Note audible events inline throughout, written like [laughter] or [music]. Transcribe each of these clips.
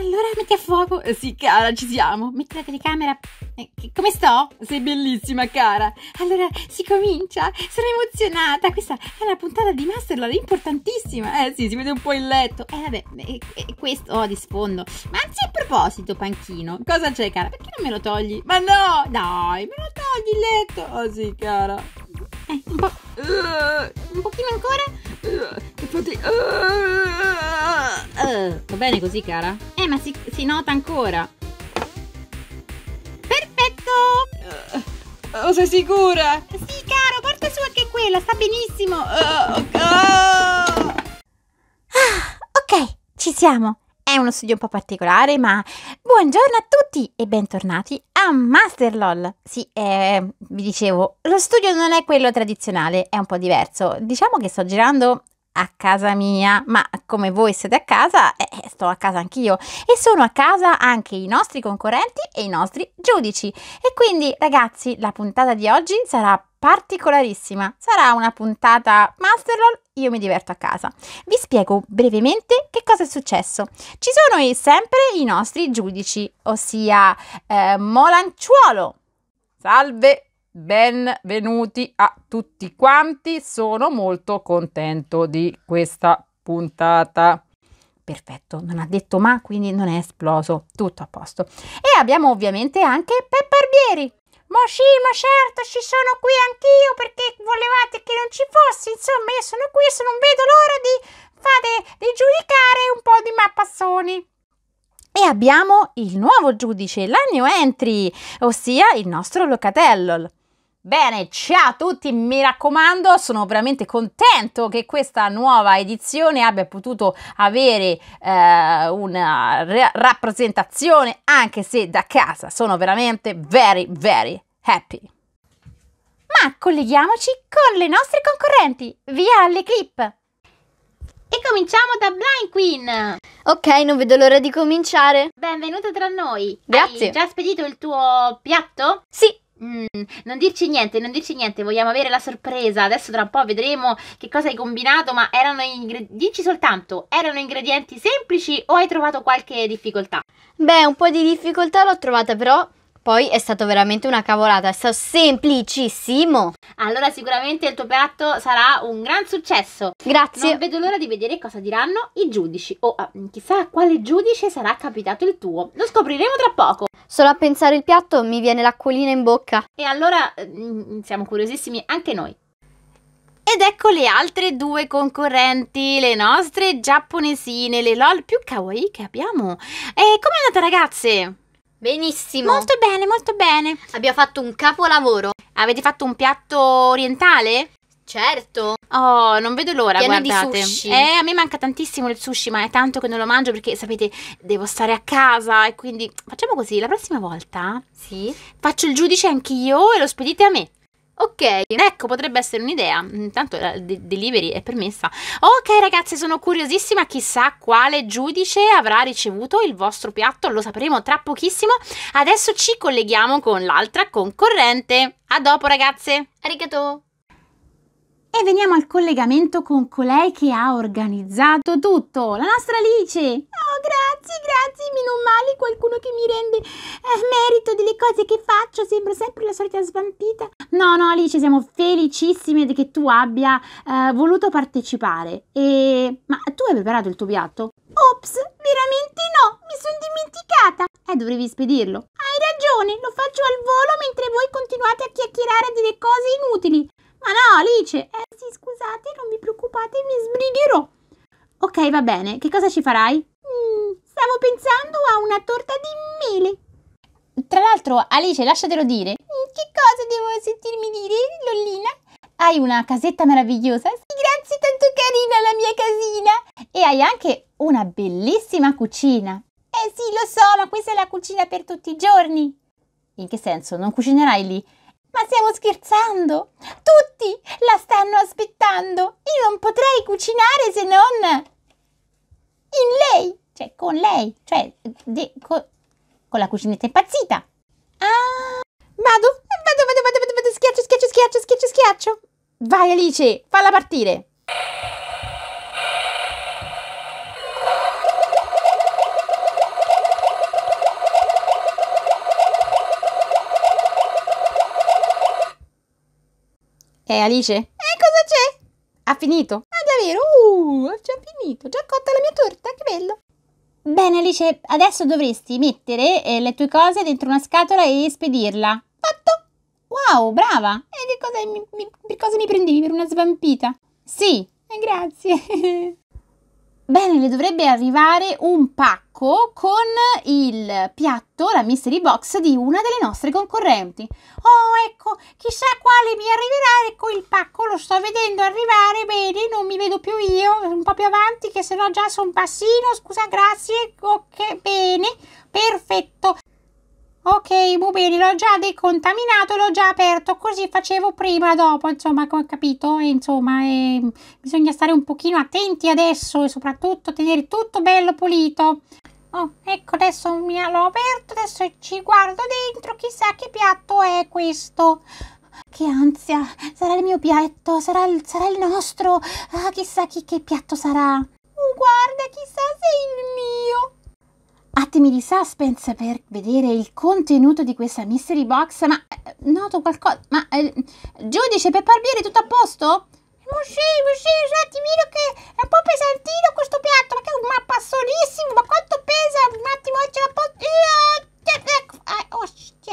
allora metti a fuoco. Eh, sì, cara, ci siamo. Metti la telecamera. Eh, come sto? Sei bellissima, cara. Allora, si comincia? Sono emozionata. Questa è una puntata di Masterlord importantissima. Eh sì, si vede un po' il letto. Eh vabbè, eh, eh, questo ho di sfondo. Ma anzi, a proposito, panchino, cosa c'è, cara? Perché non me lo togli? Ma no, dai, me lo togli il letto. Oh sì, cara. Eh, un po'... Uh, un pochino ancora? Uh, fatica. Uh, uh. Ah, ah, ah. Va bene così, cara? Eh, ma si, si nota ancora. Perfetto! Uh, oh, sei sicura? Sì, caro, porta su anche quella, sta benissimo. Eh, ah, ok, ci siamo. È uno studio un po' particolare, ma buongiorno a tutti e bentornati a Master LOL. Sì, eh, vi dicevo, lo studio non è quello tradizionale, è un po' diverso. Diciamo che sto girando a casa mia, ma come voi siete a casa, eh, eh, sto a casa anch'io e sono a casa anche i nostri concorrenti e i nostri giudici. E quindi ragazzi, la puntata di oggi sarà particolarissima, sarà una puntata Masterlol, io mi diverto a casa. Vi spiego brevemente che cosa è successo. Ci sono sempre i nostri giudici, ossia eh, Molanciuolo. Salve! Benvenuti a tutti quanti, sono molto contento di questa puntata. Perfetto, non ha detto ma, quindi non è esploso, tutto a posto. E abbiamo ovviamente anche pepparbieri Barbieri. Ma sì, ma certo, ci sono qui anch'io perché volevate che non ci fossi, insomma io sono qui, se non vedo l'ora di, fate, di giudicare un po' di mappassoni. E abbiamo il nuovo giudice, la new entry, ossia il nostro Locatello. Bene, ciao a tutti, mi raccomando, sono veramente contento che questa nuova edizione abbia potuto avere eh, una rappresentazione, anche se da casa sono veramente very, very happy. Ma colleghiamoci con le nostre concorrenti, via alle clip! E cominciamo da Blind Queen! Ok, non vedo l'ora di cominciare. Benvenuta tra noi. Grazie. Hai già spedito il tuo piatto? Sì, Mm, non dirci niente, non dirci niente, vogliamo avere la sorpresa. Adesso tra un po' vedremo che cosa hai combinato, ma erano ingredienti. Dici soltanto, erano ingredienti semplici o hai trovato qualche difficoltà? Beh, un po' di difficoltà l'ho trovata, però poi è stato veramente una cavolata, è stato semplicissimo. Allora sicuramente il tuo piatto sarà un gran successo. Grazie. Non vedo l'ora di vedere cosa diranno i giudici o oh, chissà quale giudice sarà capitato il tuo. Lo scopriremo tra poco. Solo a pensare il piatto mi viene l'acquolina in bocca. E allora mm, mm, siamo curiosissimi anche noi. Ed ecco le altre due concorrenti, le nostre giapponesine, le LOL più kawaii che abbiamo. E com'è andata ragazze? Benissimo. Molto bene, molto bene. Abbiamo fatto un capolavoro. Avete fatto un piatto orientale? Certo. Oh, non vedo l'ora, Pieno guardate. Di sushi. Eh, a me manca tantissimo il sushi, ma è tanto che non lo mangio perché sapete, devo stare a casa e quindi facciamo così, la prossima volta? Sì. Faccio il giudice anch'io e lo spedite a me. Ok, ecco, potrebbe essere un'idea. Intanto la de- delivery è permessa. Ok, ragazzi, sono curiosissima. Chissà quale giudice avrà ricevuto il vostro piatto. Lo sapremo tra pochissimo. Adesso ci colleghiamo con l'altra concorrente. A dopo, ragazze. Arigato. E veniamo al collegamento con colei che ha organizzato tutto, la nostra Alice. Oh! Grazie, grazie, meno male qualcuno che mi rende eh, merito delle cose che faccio, sembro sempre la solita svampita. No, no, Alice, siamo felicissime che tu abbia eh, voluto partecipare. E... Ma tu hai preparato il tuo piatto? Ops, veramente no, mi sono dimenticata. Eh, dovevi spedirlo. Hai ragione, lo faccio al volo mentre voi continuate a chiacchierare delle cose inutili. Ma no, Alice, eh sì, scusate, non vi preoccupate, mi sbrigherò. Ok, va bene, che cosa ci farai? Mm, Stavo pensando a una torta di mele. Tra l'altro, Alice, lasciatelo dire. Mm, che cosa devo sentirmi dire, Lollina? Hai una casetta meravigliosa? Sì, grazie, tanto carina la mia casina! E hai anche una bellissima cucina. Eh sì, lo so, ma questa è la cucina per tutti i giorni. In che senso? Non cucinerai lì? Ma stiamo scherzando! Tutti la stanno aspettando! Io non potrei cucinare se non... in lei! Cioè, con lei, cioè, de, co, con la cucinetta impazzita. Ah, vado, vado, vado, vado, vado, vado, schiaccio, schiaccio, schiaccio, schiaccio, schiaccio. Vai Alice, falla partire. Eh, Alice? Eh, cosa c'è? Ha finito? Ah, davvero? Uh, ha già finito. Già cotta la mia torta, che bello. Bene Alice, adesso dovresti mettere eh, le tue cose dentro una scatola e spedirla. Fatto! Wow, brava! E che cosa mi, mi, per cosa mi prendevi? Per una svampita? Sì, eh, grazie. [laughs] Bene, le dovrebbe arrivare un pacco con il piatto, la mystery box di una delle nostre concorrenti. Oh, ecco, chissà quale mi arriverà, ecco il pacco, lo sto vedendo arrivare, bene, non mi vedo più io, un po' più avanti che se no già sono passino, scusa, grazie, ok, bene, perfetto. Ok, bene, l'ho già decontaminato, l'ho già aperto, così facevo prima, dopo, insomma, come ho capito, e, insomma, e, bisogna stare un pochino attenti adesso e soprattutto tenere tutto bello pulito. Oh, ecco, adesso mi l'ho aperto, adesso ci guardo dentro, chissà che piatto è questo. Che ansia, sarà il mio piatto, sarà il, sarà il nostro, ah, chissà chi, che piatto sarà. Oh, guarda, chissà se è il mio attimi di suspense per vedere il contenuto di questa mystery box, ma eh, noto qualcosa. Ma eh, giudice per barbieri, tutto a posto? Ma sì, ma sì, senti, vedo che è un po' pesantino questo piatto, ma che è un mappassolissimo, ma quanto pesa? Un attimo, ce la posso... Oh,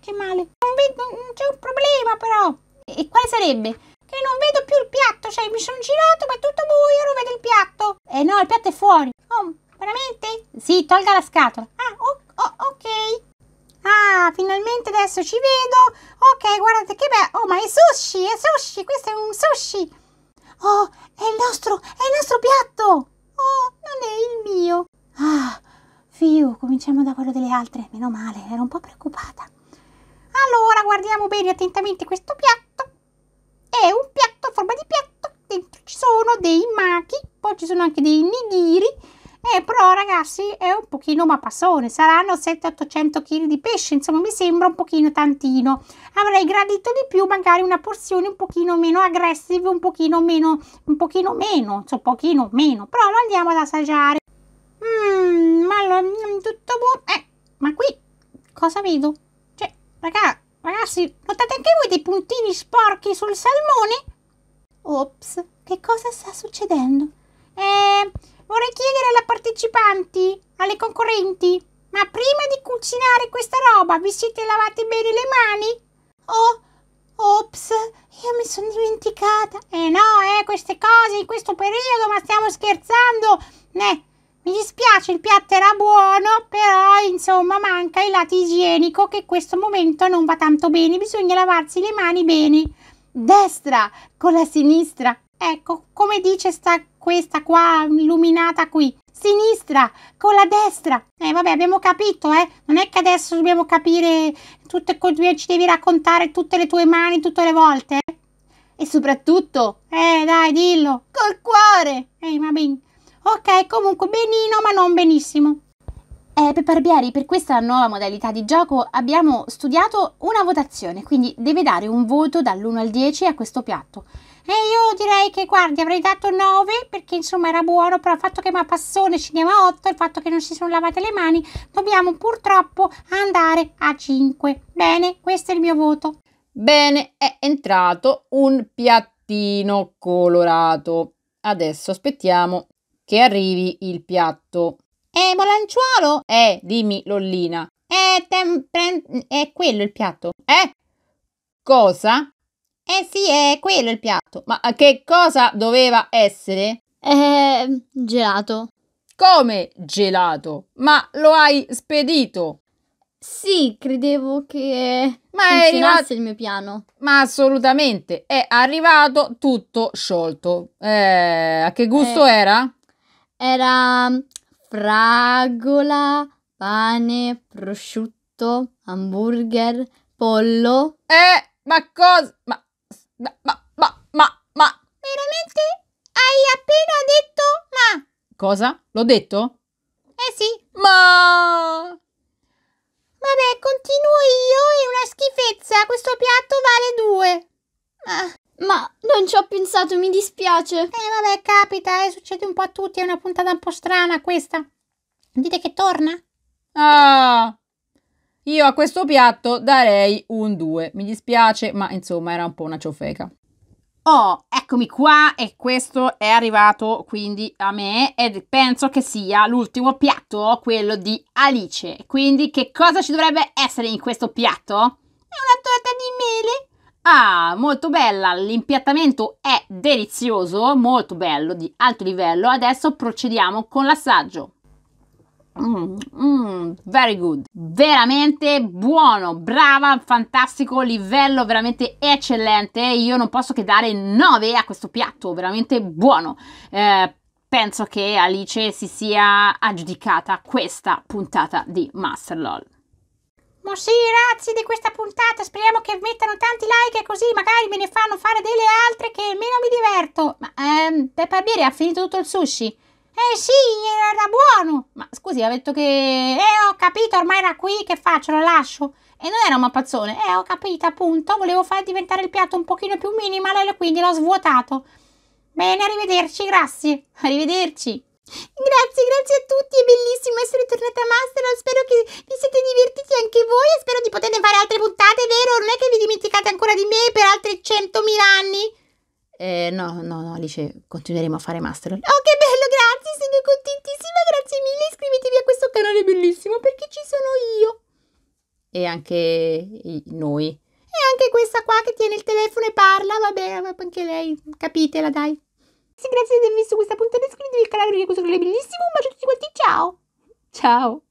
che male. Non vedo, c'è un problema però. E, e quale sarebbe? Che non vedo più il piatto, cioè mi sono girato, ma è tutto buio, non vedo il piatto. Eh no, il piatto è fuori. Veramente? Sì, tolga la scatola. Ah, oh, oh, ok. Ah, finalmente adesso ci vedo. Ok, guardate che bello. Oh, ma è sushi, è sushi, questo è un sushi. Oh, è il nostro, è il nostro piatto. Oh, non è il mio. Ah, fiu, cominciamo da quello delle altre. Meno male, ero un po' preoccupata. Allora, guardiamo bene attentamente questo piatto. È un piatto a forma di piatto. Dentro ci sono dei maki, poi ci sono anche dei nigiri eh, però ragazzi è un pochino mappassone, saranno 700-800 kg di pesce, insomma mi sembra un pochino tantino. Avrei gradito di più magari una porzione un pochino meno aggressiva, un pochino meno, un pochino meno, un pochino meno, però lo andiamo ad assaggiare. Mmm, ma lo, mm, tutto buono. Eh, ma qui cosa vedo? Cioè, raga, ragazzi, notate anche voi dei puntini sporchi sul salmone? Ops, che cosa sta succedendo? Eh vorrei chiedere alle partecipanti, alle concorrenti, ma prima di cucinare questa roba vi siete lavate bene le mani? Oh, ops, io mi sono dimenticata. Eh no, eh, queste cose in questo periodo, ma stiamo scherzando. Eh, mi dispiace, il piatto era buono, però insomma manca il lato igienico che in questo momento non va tanto bene. Bisogna lavarsi le mani bene. Destra con la sinistra. Ecco, come dice sta questa qua illuminata qui, sinistra con la destra. Eh vabbè, abbiamo capito, eh. Non è che adesso dobbiamo capire tutte ci devi raccontare tutte le tue mani tutte le volte. Eh? E soprattutto, eh dai, dillo, col cuore. Ehi, ma bene. Ok, comunque benino, ma non benissimo. Eh, per Barbieri, per questa nuova modalità di gioco abbiamo studiato una votazione, quindi deve dare un voto dall'1 al 10 a questo piatto. E io direi che, guardi, avrei dato 9 perché insomma era buono, però il fatto che Mapassone ci diamo 8, il fatto che non si sono lavate le mani, dobbiamo purtroppo andare a 5. Bene, questo è il mio voto. Bene, è entrato un piattino colorato. Adesso aspettiamo che arrivi il piatto. Eh, Molanciuolo? Eh, dimmi, Lollina. Eh, tem- è quello il piatto. Eh? Cosa? Eh sì, è quello il piatto. Ma che cosa doveva essere? Eh, gelato. Come gelato? Ma lo hai spedito? Sì, credevo che Ma è arrivato... il mio piano. Ma assolutamente, è arrivato tutto sciolto. Eh, a che gusto eh, era? Era mm, fragola, pane, prosciutto, hamburger, pollo. Eh, ma cosa? Ma ma, ma, ma, ma, veramente? Hai appena detto ma. Cosa? L'ho detto? Eh sì, ma. Vabbè, continuo io, è una schifezza, questo piatto vale due. Ma... Ma non ci ho pensato, mi dispiace. Eh vabbè, capita, eh, succede un po' a tutti, è una puntata un po' strana questa. Dite che torna? Ah, io a questo piatto darei un 2. Mi dispiace, ma insomma era un po' una ciofeca. Oh, eccomi qua e questo è arrivato quindi a me ed penso che sia l'ultimo piatto, quello di Alice. Quindi che cosa ci dovrebbe essere in questo piatto? È una torta di mele? Ah, molto bella, l'impiattamento è delizioso, molto bello, di alto livello. Adesso procediamo con l'assaggio. Mm, mm, very good, veramente buono, brava, fantastico, livello veramente eccellente. Io non posso che dare 9 a questo piatto, veramente buono. Eh, penso che Alice si sia aggiudicata questa puntata di Master LOL. Ma sì, grazie di questa puntata. Speriamo che mettano tanti like così magari me ne fanno fare delle altre che meno mi diverto. Ma ehm, De Barbieri ha finito tutto il sushi? Eh sì, era buono! Ma scusi, ha detto che... Eh, ho capito, ormai era qui, che faccio, lo lascio? E non era un mappazzone. Eh, ho capito, appunto. Volevo far diventare il piatto un pochino più minimal quindi l'ho svuotato. Bene, arrivederci, grazie. Arrivederci. Grazie, grazie a tutti, è bellissimo essere tornata a Masteron, spero che vi siete divertiti anche voi e spero di poterne fare altre puntate, vero? Non è che vi dimenticate ancora di me per altri 100.000 anni? Eh, no, no, no, Alice, continueremo a fare Masteron. Oh, che bello, grazie! sono contentissima, grazie mille, iscrivetevi a questo canale bellissimo perché ci sono io. E anche noi. E anche questa qua che tiene il telefono e parla, vabbè, anche lei, capitela dai. Grazie di aver visto questa puntata, iscrivetevi al canale perché questo canale è bellissimo, un bacio a tutti quanti, ciao! Ciao!